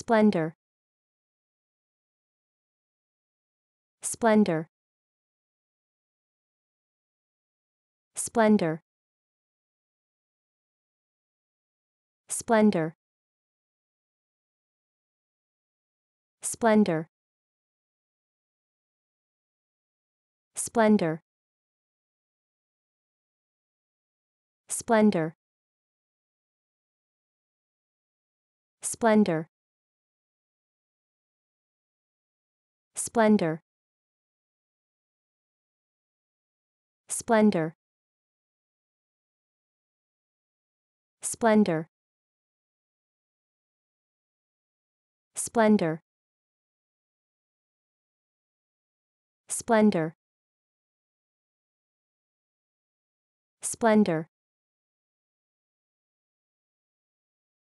Splendor. Splendor. Splendor. Splendor. Splendor. Splendor. Splendor. Splendor. Splendor. Splendor. Splendor. Splendor. Splendor. Splendor.